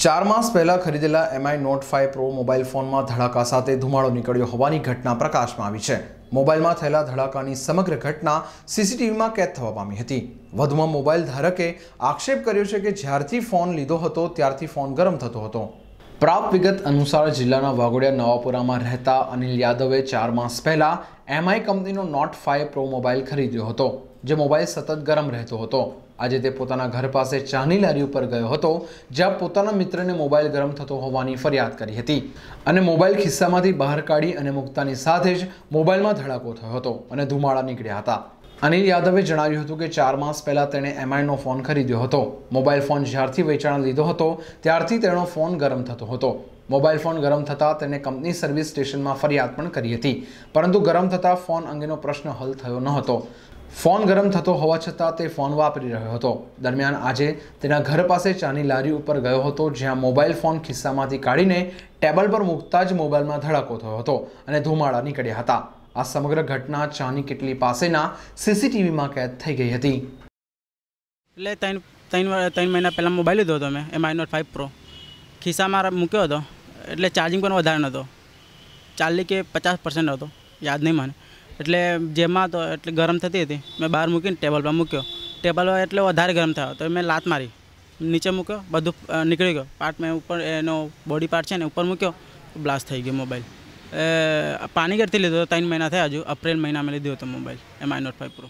ચાર માસ પહેલાં ખરીદેલા MI note five pro mobile ફોનમાં ધડાકા સાથે ધુમાડો નીકળ્યો હોવાની ઘટના પ્રકાશમાં આવી છે મોબાઈલમાં થયેલા ધડાકાની સમગ્ર ઘટના સીસીટીવીમાં કેદ થવા પામી હતી વધુમાં મોબાઈલ ધારકે આક્ષેપ કર્યો છે કે જ્યારથી ફોન લીધો હતો ત્યારથી ફોન ગરમ થતો હતો પ્રાપ્ત વિગત અનુસાર જિલ્લાના વાઘોડિયા નવાપુરામાં રહેતા અનિલ યાદવે ચાર માસ પહેલાં એમઆઈ કંપનીનો નોટ ફાઇવ પ્રો મોબાઈલ ખરીદ્યો હતો જે મોબાઈલ સતત ગરમ રહેતો હતો આજે તે પોતાના ઘર પાસે ચાની લારી ઉપર ગયો હતો જ્યાં પોતાના મિત્રને મોબાઈલ ગરમ થતો હોવાની ફરિયાદ કરી હતી અને મોબાઈલ ખિસ્સામાંથી બહાર કાઢી અને મૂકતાની સાથે જ મોબાઈલમાં ધડાકો થયો હતો અને ધુમાડા નીકળ્યા હતા અનિલ યાદવે જણાવ્યું હતું કે ચાર માસ પહેલાં તેણે એમઆઈનો ફોન ખરીદ્યો હતો મોબાઈલ ફોન જ્યારથી વેચાણ લીધો હતો ત્યારથી તેનો ફોન ગરમ થતો હતો મોબાઈલ ફોન ગરમ થતાં તેણે કંપની સર્વિસ સ્ટેશનમાં ફરિયાદ પણ કરી હતી પરંતુ ગરમ થતાં ફોન અંગેનો પ્રશ્ન હલ થયો ન હતો ફોન ગરમ થતો હોવા છતાં તે ફોન વાપરી રહ્યો હતો દરમિયાન આજે તેના ઘર પાસે ચાની લારી ઉપર ગયો હતો જ્યાં મોબાઈલ ફોન ખિસ્સામાંથી કાઢીને ટેબલ પર મૂકતા જ મોબાઈલમાં ધડાકો થયો હતો અને ધુમાડા નીકળ્યા હતા આ સમગ્ર ઘટના ચાની કેટલી પાસેના સીસીટીવીમાં કેદ થઈ ગઈ હતી એટલે ત્રણ ત્રણ ત્રણ મહિના પહેલાં મોબાઈલ લીધો હતો મેં M I note five pro ખિસ્સામાં મૂક્યો હતો એટલે ચાર્જિંગ પણ વધારે નહોતો ચાલી કે પચાસ પર્સન્ટ હતો યાદ નહીં મને એટલે જેમાં હતો એટલે ગરમ થતી હતી મેં બહાર મૂકીને ટેબલ પર મૂક્યો ટેબલ પર એટલે વધારે ગરમ થયો તો મેં લાત મારી નીચે મૂક્યો બધું નીકળી ગયો પાર્ટ મેં ઉપર એનો બોડી પાર્ટ છે ને ઉપર મૂક્યો બ્લાસ્ટ થઈ ગયો મોબાઈલ પાણી કરતી લીધો ત્રણ મહિના થયા હજુ એપ્રિલ મહિનામાં લીધો હતો mobile M I note five pro